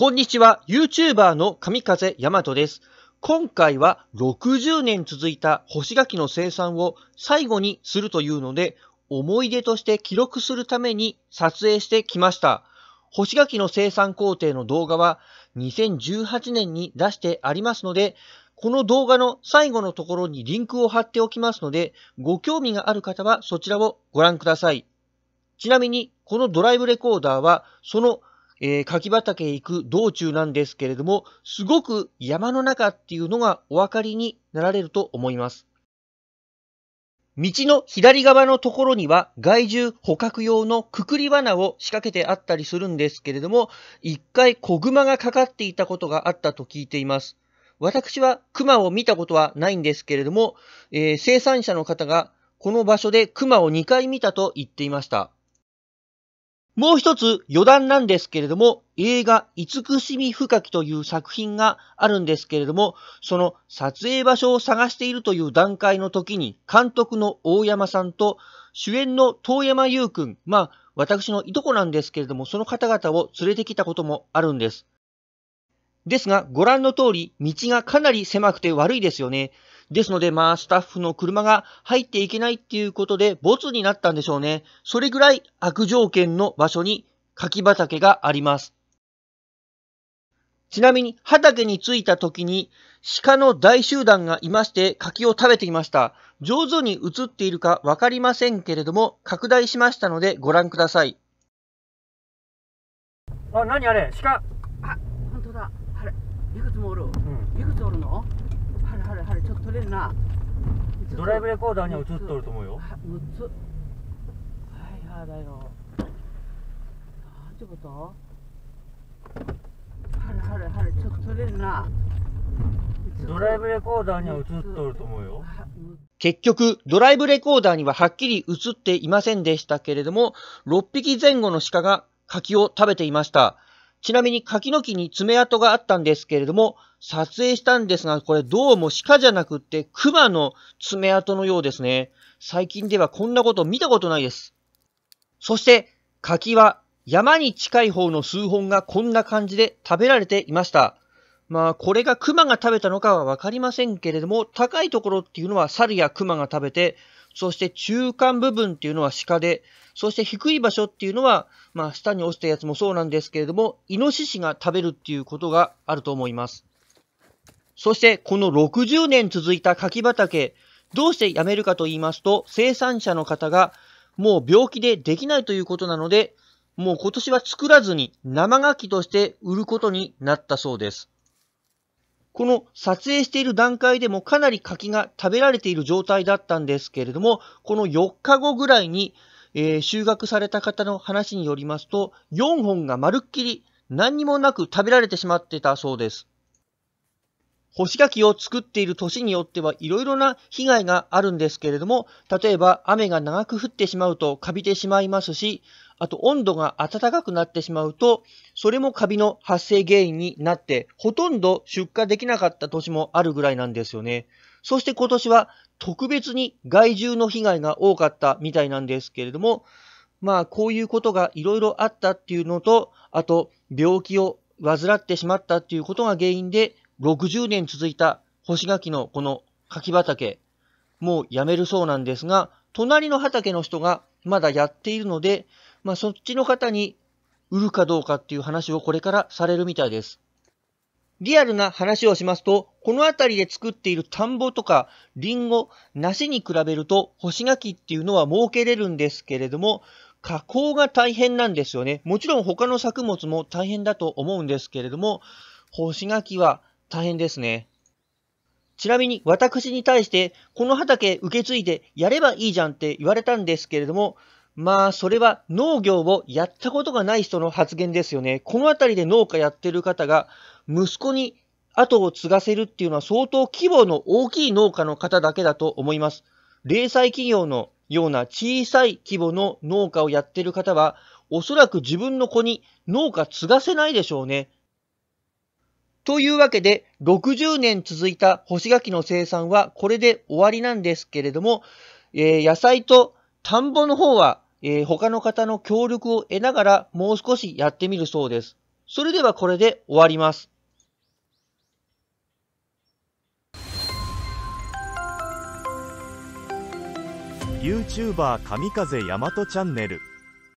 こんにちは、YouTuber の神風大和です。今回は60年続いた干し柿の生産を最後にするというので、思い出として記録するために撮影してきました。干し柿の生産工程の動画は2018年に出してありますので、この動画の最後のところにリンクを貼っておきますので、ご興味がある方はそちらをご覧ください。ちなみに、このドライブレコーダーは、そのえー、柿畑へ行く道中なんですけれども、すごく山の中っていうのがお分かりになられると思います。道の左側のところには害獣捕獲用のくくり罠を仕掛けてあったりするんですけれども、一回子熊がかかっていたことがあったと聞いています。私は熊を見たことはないんですけれども、えー、生産者の方がこの場所で熊を2回見たと言っていました。もう一つ余談なんですけれども、映画、慈しみ深きという作品があるんですけれども、その撮影場所を探しているという段階の時に、監督の大山さんと、主演の遠山優くん、まあ、私のいとこなんですけれども、その方々を連れてきたこともあるんです。ですが、ご覧の通り、道がかなり狭くて悪いですよね。ですので、まあ、スタッフの車が入っていけないっていうことで、ボツになったんでしょうね。それぐらい悪条件の場所に柿畑があります。ちなみに、畑に着いた時に、鹿の大集団がいまして、柿を食べていました。上手に映っているかわかりませんけれども、拡大しましたのでご覧ください。あ、何あれ鹿あ、本当だ。あれ、いくつもおる。うん、いくつおるのはれはれちょっとれるなドライブレコーダーには映っとると思うよ6つはいはいだよなんてことはれはれはれちょっと取れるなドライブレコーダーには映っとると思うよ結局、ドライブレコーダーにははっきり映っていませんでしたけれども、6匹前後の鹿が柿を食べていました。ちなみに柿の木に爪痕があったんですけれども、撮影したんですが、これどうも鹿じゃなくって熊の爪痕のようですね。最近ではこんなこと見たことないです。そして、柿は山に近い方の数本がこんな感じで食べられていました。まあ、これが熊が食べたのかはわかりませんけれども、高いところっていうのは猿や熊が食べて、そして中間部分っていうのは鹿で、そして低い場所っていうのは、まあ、下に落ちたやつもそうなんですけれども、イノシシが食べるっていうことがあると思います。そして、この60年続いた柿畑、どうしてやめるかと言いますと、生産者の方がもう病気でできないということなので、もう今年は作らずに生柿として売ることになったそうです。この撮影している段階でもかなり柿が食べられている状態だったんですけれども、この4日後ぐらいに、えー、収穫された方の話によりますと、4本がまるっきり何にもなく食べられてしまってたそうです。干し柿を作っている年によってはいろいろな被害があるんですけれども、例えば雨が長く降ってしまうとカビてしまいますし、あと温度が暖かくなってしまうと、それもカビの発生原因になって、ほとんど出荷できなかった年もあるぐらいなんですよね。そして今年は特別に害獣の被害が多かったみたいなんですけれども、まあこういうことがいろいろあったっていうのと、あと病気を患ってしまったっていうことが原因で60年続いた干し柿のこの柿畑、もうやめるそうなんですが、隣の畑の人がまだやっているので、まあ、そっちの方に売るかどうかっていう話をこれからされるみたいです。リアルな話をしますと、この辺りで作っている田んぼとか、リンゴ、梨に比べると、干し柿っていうのは儲けれるんですけれども、加工が大変なんですよね。もちろん他の作物も大変だと思うんですけれども、干し柿は大変ですね。ちなみに私に対して、この畑受け継いでやればいいじゃんって言われたんですけれども、まあ、それは農業をやったことがない人の発言ですよね。この辺りで農家やってる方が、息子に後を継がせるっていうのは相当規模の大きい農家の方だけだと思います。零細企業のような小さい規模の農家をやってる方は、おそらく自分の子に農家継がせないでしょうね。というわけで、60年続いた干し柿の生産はこれで終わりなんですけれども、えー、野菜と田んぼの方は、えー、他の方の協力を得ながらもう少しやってみるそうです。それではこれで終わります。ユーチューバー神風大和チャンネル